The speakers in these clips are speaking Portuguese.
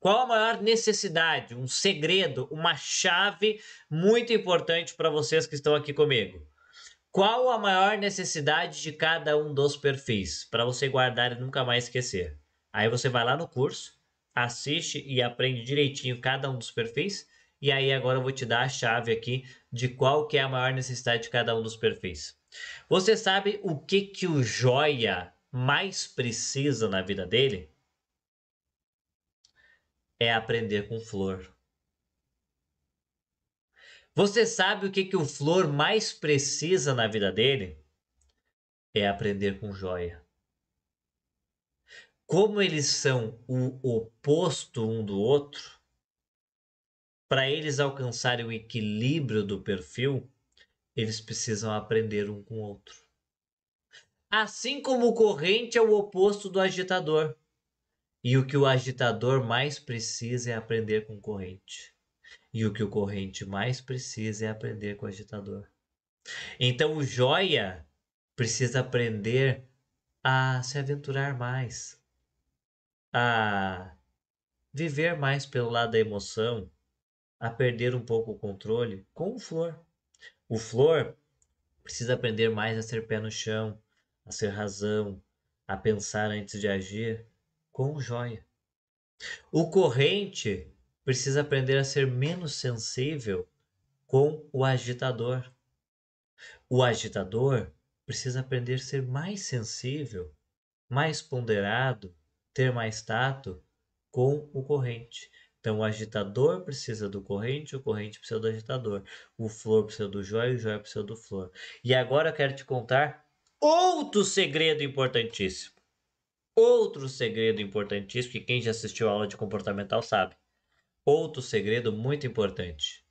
Qual a maior necessidade, um segredo, uma chave muito importante para vocês que estão aqui comigo? Qual a maior necessidade de cada um dos perfis para você guardar e nunca mais esquecer? Aí você vai lá no curso, assiste e aprende direitinho cada um dos perfis. E aí agora eu vou te dar a chave aqui de qual que é a maior necessidade de cada um dos perfis. Você sabe o que que o joia mais precisa na vida dele? é aprender com flor. Você sabe o que, que o flor mais precisa na vida dele? É aprender com joia. Como eles são o oposto um do outro, para eles alcançarem o equilíbrio do perfil, eles precisam aprender um com o outro. Assim como o corrente é o oposto do agitador. E o que o agitador mais precisa é aprender com o corrente. E o que o corrente mais precisa é aprender com o agitador. Então o joia precisa aprender a se aventurar mais, a viver mais pelo lado da emoção, a perder um pouco o controle com o flor. O flor precisa aprender mais a ser pé no chão, a ser razão, a pensar antes de agir com joia. O corrente precisa aprender a ser menos sensível com o agitador. O agitador precisa aprender a ser mais sensível, mais ponderado, ter mais tato com o corrente. Então, o agitador precisa do corrente, o corrente precisa do agitador. O flor precisa do e o joia precisa do flor. E agora eu quero te contar outro segredo importantíssimo. Outro segredo importantíssimo, que quem já assistiu a aula de comportamental sabe. Outro segredo muito importante.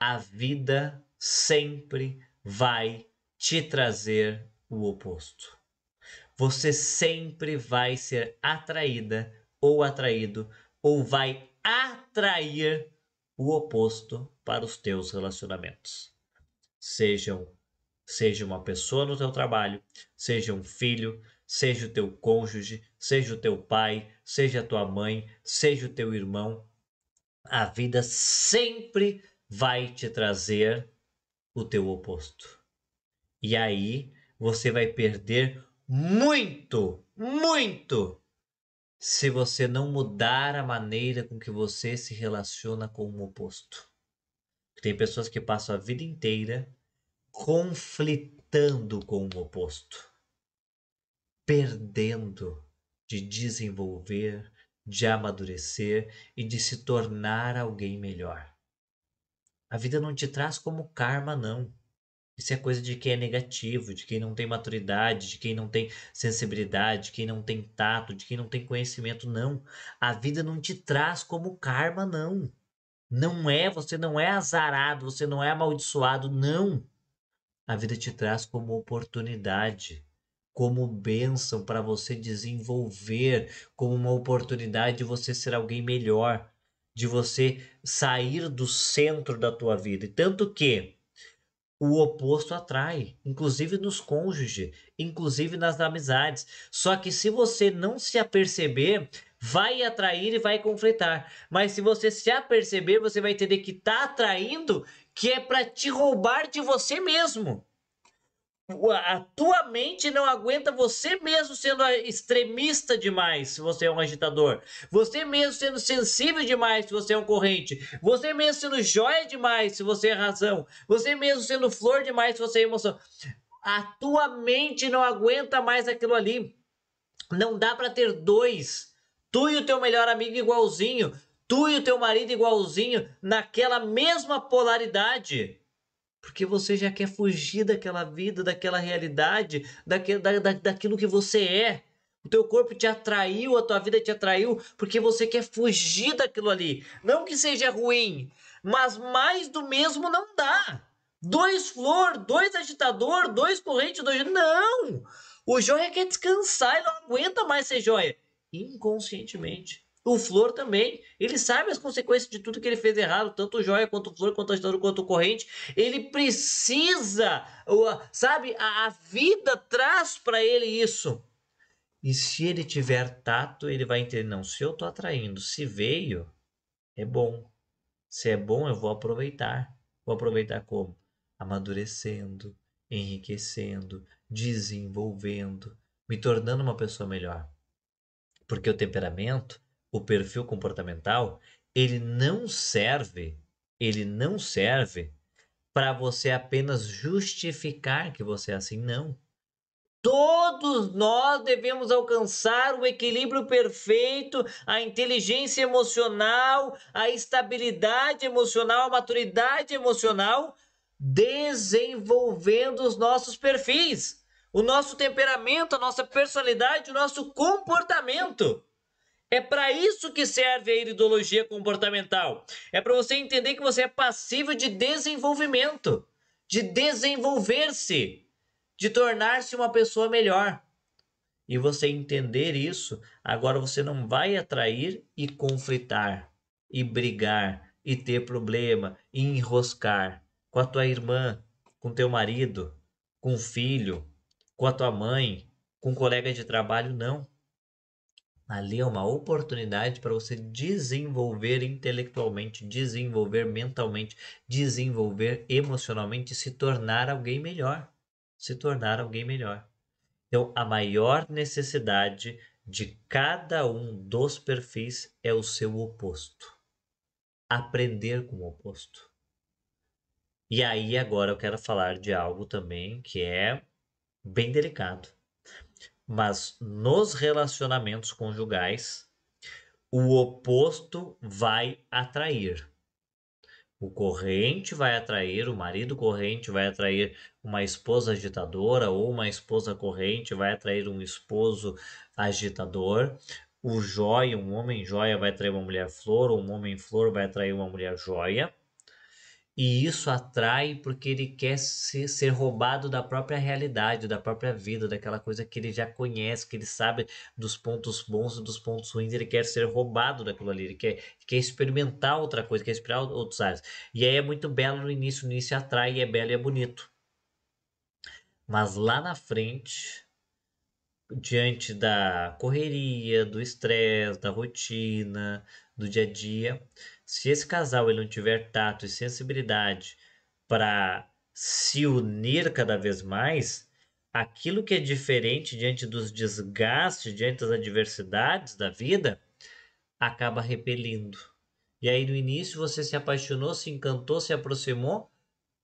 A vida sempre vai te trazer o oposto. Você sempre vai ser atraída ou atraído ou vai atrair o oposto para os teus relacionamentos. Sejam, seja uma pessoa no teu trabalho, seja um filho, seja o teu cônjuge, seja o teu pai, seja a tua mãe, seja o teu irmão, a vida sempre vai te trazer o teu oposto. E aí você vai perder muito, muito se você não mudar a maneira com que você se relaciona com o oposto. Tem pessoas que passam a vida inteira conflitando com o oposto perdendo de desenvolver, de amadurecer e de se tornar alguém melhor. A vida não te traz como karma, não. Isso é coisa de quem é negativo, de quem não tem maturidade, de quem não tem sensibilidade, de quem não tem tato, de quem não tem conhecimento, não. A vida não te traz como karma, não. Não é, você não é azarado, você não é amaldiçoado, não. A vida te traz como oportunidade como bênção para você desenvolver, como uma oportunidade de você ser alguém melhor, de você sair do centro da tua vida. E tanto que o oposto atrai, inclusive nos cônjuges, inclusive nas amizades. Só que se você não se aperceber, vai atrair e vai conflitar. Mas se você se aperceber, você vai entender que está atraindo que é para te roubar de você mesmo a tua mente não aguenta você mesmo sendo extremista demais, se você é um agitador. Você mesmo sendo sensível demais, se você é um corrente. Você mesmo sendo joia demais, se você é razão. Você mesmo sendo flor demais, se você é emoção. A tua mente não aguenta mais aquilo ali. Não dá para ter dois. Tu e o teu melhor amigo igualzinho. Tu e o teu marido igualzinho naquela mesma polaridade. Porque você já quer fugir daquela vida, daquela realidade, da, da, daquilo que você é. O teu corpo te atraiu, a tua vida te atraiu, porque você quer fugir daquilo ali. Não que seja ruim, mas mais do mesmo não dá. Dois flor, dois agitador, dois corrente, dois. Não! O joia quer descansar, ele não aguenta mais ser joia. Inconscientemente. O Flor também, ele sabe as consequências de tudo que ele fez errado, tanto o Joia quanto o Flor, quanto a Estouro, quanto o Corrente. Ele precisa, sabe, a, a vida traz para ele isso. E se ele tiver tato, ele vai entender: não, se eu tô atraindo, se veio, é bom. Se é bom, eu vou aproveitar. Vou aproveitar como? Amadurecendo, enriquecendo, desenvolvendo, me tornando uma pessoa melhor. Porque o temperamento o perfil comportamental, ele não serve, ele não serve para você apenas justificar que você é assim, não. Todos nós devemos alcançar o equilíbrio perfeito, a inteligência emocional, a estabilidade emocional, a maturidade emocional, desenvolvendo os nossos perfis, o nosso temperamento, a nossa personalidade, o nosso comportamento. É para isso que serve a iridologia comportamental. É para você entender que você é passível de desenvolvimento, de desenvolver-se, de tornar-se uma pessoa melhor. E você entender isso, agora você não vai atrair e conflitar, e brigar, e ter problema, e enroscar com a tua irmã, com teu marido, com o filho, com a tua mãe, com um colega de trabalho, não. Ali é uma oportunidade para você desenvolver intelectualmente, desenvolver mentalmente, desenvolver emocionalmente, se tornar alguém melhor. Se tornar alguém melhor. Então, a maior necessidade de cada um dos perfis é o seu oposto. Aprender com o oposto. E aí, agora eu quero falar de algo também que é bem delicado mas nos relacionamentos conjugais, o oposto vai atrair. O corrente vai atrair, o marido corrente vai atrair uma esposa agitadora, ou uma esposa corrente vai atrair um esposo agitador. O joia, um homem joia vai atrair uma mulher flor, ou um homem flor vai atrair uma mulher joia. E isso atrai porque ele quer se, ser roubado da própria realidade, da própria vida, daquela coisa que ele já conhece, que ele sabe dos pontos bons e dos pontos ruins. Ele quer ser roubado daquilo ali, ele quer, quer experimentar outra coisa, quer experimentar outros áreas. E aí é muito belo no início, no início atrai, é belo e é bonito. Mas lá na frente, diante da correria, do estresse, da rotina, do dia a dia. Se esse casal ele não tiver tato e sensibilidade para se unir cada vez mais, aquilo que é diferente diante dos desgastes, diante das adversidades da vida, acaba repelindo. E aí no início você se apaixonou, se encantou, se aproximou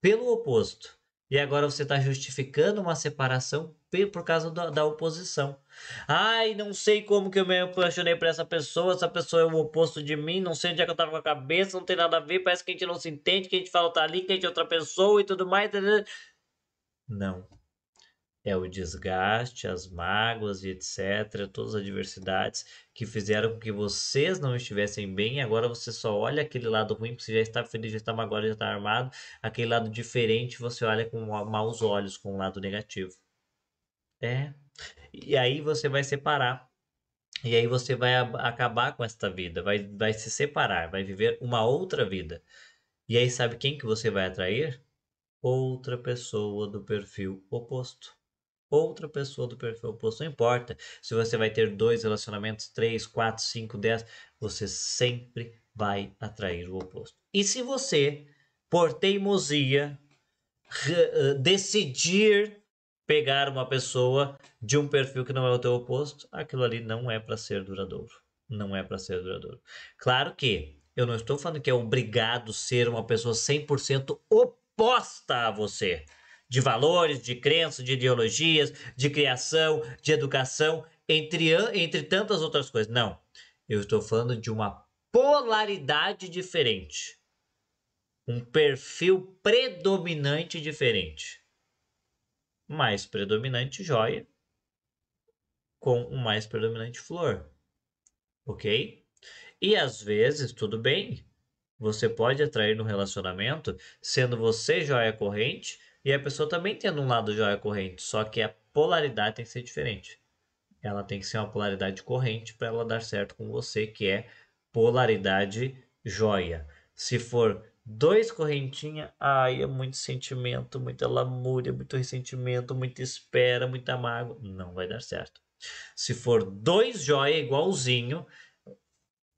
pelo oposto. E agora você está justificando uma separação por causa da, da, oposição. Ai, não sei como que eu me apaixonei por essa pessoa, essa pessoa é o oposto de mim, não sei onde é que eu tava com a cabeça, não tem nada a ver, parece que a gente não se entende, que a gente fala tá ali, que a gente é outra pessoa e tudo mais. Né? Não é o desgaste, as mágoas e etc., todas as adversidades que fizeram com que vocês não estivessem bem, agora você só olha aquele lado ruim, porque você já está feliz, já está magoado, já está armado, aquele lado diferente você olha com maus olhos, com o um lado negativo. É. E aí você vai separar. E aí você vai acabar com esta vida, vai, vai se separar, vai viver uma outra vida. E aí sabe quem que você vai atrair? Outra pessoa do perfil oposto outra pessoa do perfil oposto. Não importa se você vai ter dois relacionamentos, três, quatro, cinco, dez, você sempre vai atrair o oposto. E se você, por teimosia, eh, decidir pegar uma pessoa de um perfil que não é o teu oposto, aquilo ali não é para ser duradouro. Não é para ser duradouro. Claro que eu não estou falando que é obrigado ser uma pessoa 100% oposta a você de valores, de crenças, de ideologias, de criação, de educação, entre, entre tantas outras coisas. Não. Eu estou falando de uma polaridade diferente. Um perfil predominante diferente. Mais predominante joia com o mais predominante flor. Ok? E às vezes, tudo bem, você pode atrair no relacionamento sendo você joia corrente e a pessoa também tendo um lado joia corrente, só que a polaridade tem que ser diferente. Ela tem que ser uma polaridade corrente para ela dar certo com você, que é polaridade joia. Se for dois correntinha, aí é muito sentimento, muita lamúria, muito ressentimento, muita espera, muita mágoa, não vai dar certo. Se for dois joia igualzinho,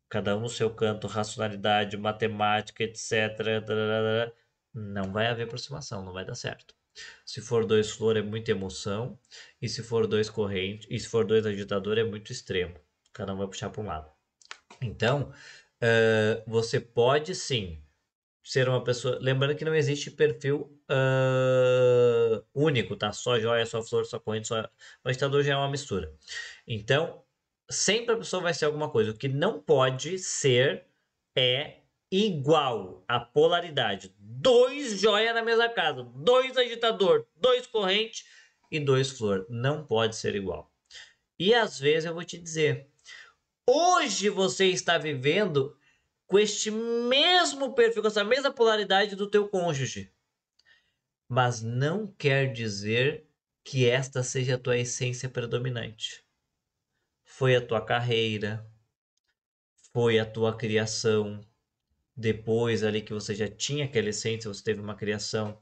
cada um no seu canto, racionalidade, matemática, etc. Tararara, não vai haver aproximação, não vai dar certo. Se for dois flor é muita emoção e se for dois corrente e se for dois agitador é muito extremo. Cada um vai puxar para um lado. Então uh, você pode sim ser uma pessoa. Lembrando que não existe perfil uh, único, tá? Só joia, só flor, só corrente, só o agitador já é uma mistura. Então sempre a pessoa vai ser alguma coisa. O que não pode ser é igual a polaridade. Dois joias na mesma casa, dois agitador, dois corrente e dois flor. Não pode ser igual. E às vezes eu vou te dizer, hoje você está vivendo com este mesmo perfil, com essa mesma polaridade do teu cônjuge. Mas não quer dizer que esta seja a tua essência predominante. Foi a tua carreira, foi a tua criação, depois ali que você já tinha aquela essência, você teve uma criação,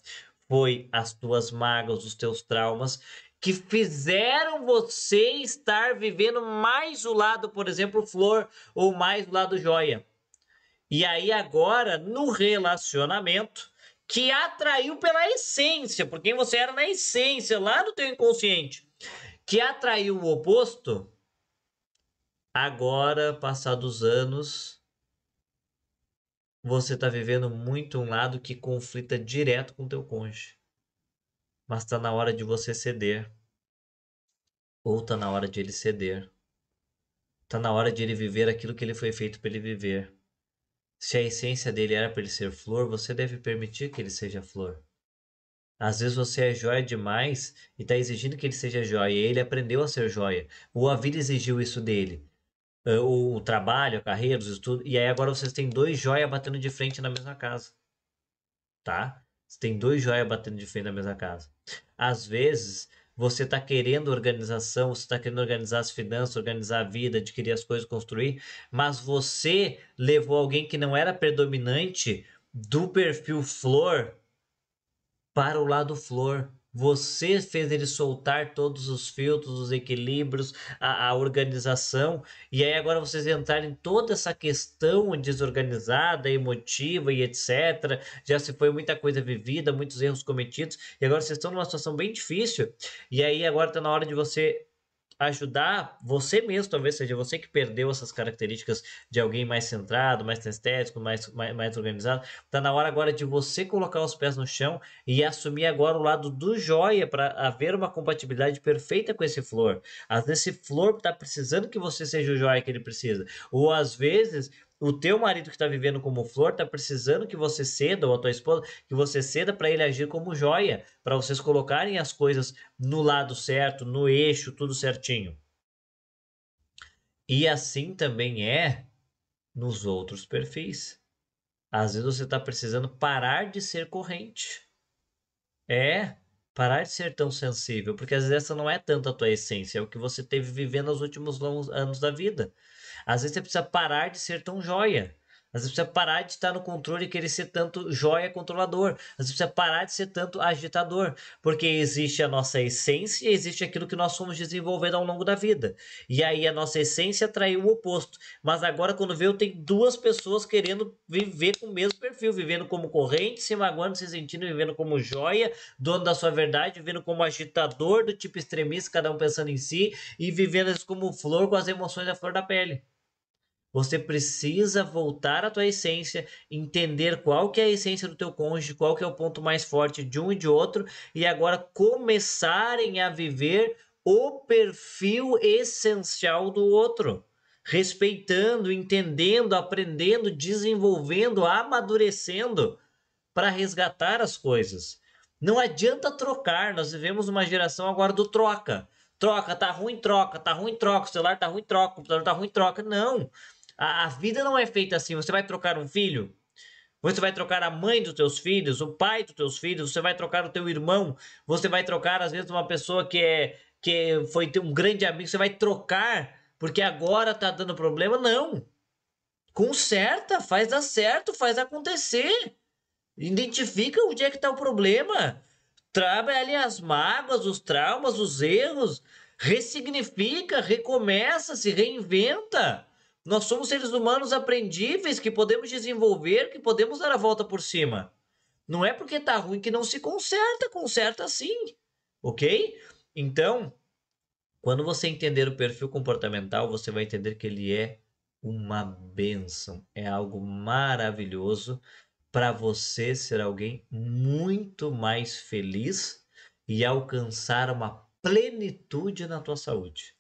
foi as tuas mágoas, os teus traumas que fizeram você estar vivendo mais o lado, por exemplo, flor ou mais o lado joia. E aí agora no relacionamento que atraiu pela essência, por quem você era na essência, lá no teu inconsciente, que atraiu o oposto, agora passados anos, você está vivendo muito um lado que conflita direto com o teu cônjuge. Mas está na hora de você ceder. Ou está na hora de ele ceder. Está na hora de ele viver aquilo que ele foi feito para ele viver. Se a essência dele era para ele ser flor, você deve permitir que ele seja flor. Às vezes você é joia demais e está exigindo que ele seja joia. E ele aprendeu a ser joia. Ou a vida exigiu isso dele. Eh, o, o trabalho, a carreira, os estudos. E aí agora vocês têm dois joias batendo de frente na mesma casa. Tá? Você tem dois joias batendo de frente na mesma casa. Às vezes, você está querendo organização, você está querendo organizar as finanças, organizar a vida, adquirir as coisas, construir, mas você levou alguém que não era predominante do perfil flor para o lado flor. Você fez ele soltar todos os filtros, os equilíbrios, a, a organização. E aí agora vocês entrarem em toda essa questão desorganizada, emotiva e etc. Já se foi muita coisa vivida, muitos erros cometidos. E agora vocês estão numa situação bem difícil. E aí agora está na hora de você ajudar você mesmo, talvez seja você que perdeu essas características de alguém mais centrado, mais estético, mais, mais, mais organizado. Tá na hora agora de você colocar os pés no chão e assumir agora o lado do joia para haver uma compatibilidade perfeita com esse flor. Às vezes esse flor tá precisando que você seja o joia que ele precisa. Ou às vezes o teu marido que está vivendo como flor está precisando que você ceda, ou a tua esposa, que você ceda para ele agir como joia, para vocês colocarem as coisas no lado certo, no eixo, tudo certinho. E assim também é nos outros perfis. Às vezes você está precisando parar de ser corrente. É, parar de ser tão sensível, porque às vezes essa não é tanto a tua essência, é o que você teve vivendo nos últimos longos anos da vida. Às vezes você precisa parar de ser tão joia às vezes precisa parar de estar no controle e querer ser tanto joia controlador. Às vezes precisa parar de ser tanto agitador. Porque existe a nossa essência e existe aquilo que nós fomos desenvolvendo ao longo da vida. E aí a nossa essência atraiu o oposto. Mas agora, quando vê, eu tenho duas pessoas querendo viver com o mesmo perfil, vivendo como corrente, se magoando, se sentindo, vivendo como joia, dono da sua verdade, vivendo como agitador do tipo extremista, cada um pensando em si, e vivendo isso como flor com as emoções da flor da pele. Você precisa voltar à tua essência, entender qual que é a essência do teu cônjuge, qual que é o ponto mais forte de um e de outro, e agora começarem a viver o perfil essencial do outro respeitando, entendendo, aprendendo, desenvolvendo, amadurecendo para resgatar as coisas. Não adianta trocar, nós vivemos uma geração agora do troca. Troca, tá ruim, troca, tá ruim, troca, o celular tá ruim, troca, o computador tá ruim, troca. Não. A, a vida não é feita assim. Você vai trocar um filho? Você vai trocar a mãe dos teus filhos, o pai dos teus filhos, você vai trocar o teu irmão, você vai trocar, às vezes, uma pessoa que é que foi um grande amigo, você vai trocar porque agora tá dando problema. Não. Conserta, faz dar certo, faz acontecer. Identifica onde é que tá o problema. Trabalhe as mágoas, os traumas, os erros. Ressignifica, recomeça, se reinventa. Nós somos seres humanos aprendíveis que podemos desenvolver, que podemos dar a volta por cima. Não é porque tá ruim que não se conserta, conserta sim. Ok? Então, quando você entender o perfil comportamental, você vai entender que ele é uma benção, é algo maravilhoso para você ser alguém muito mais feliz e alcançar uma plenitude na tua saúde.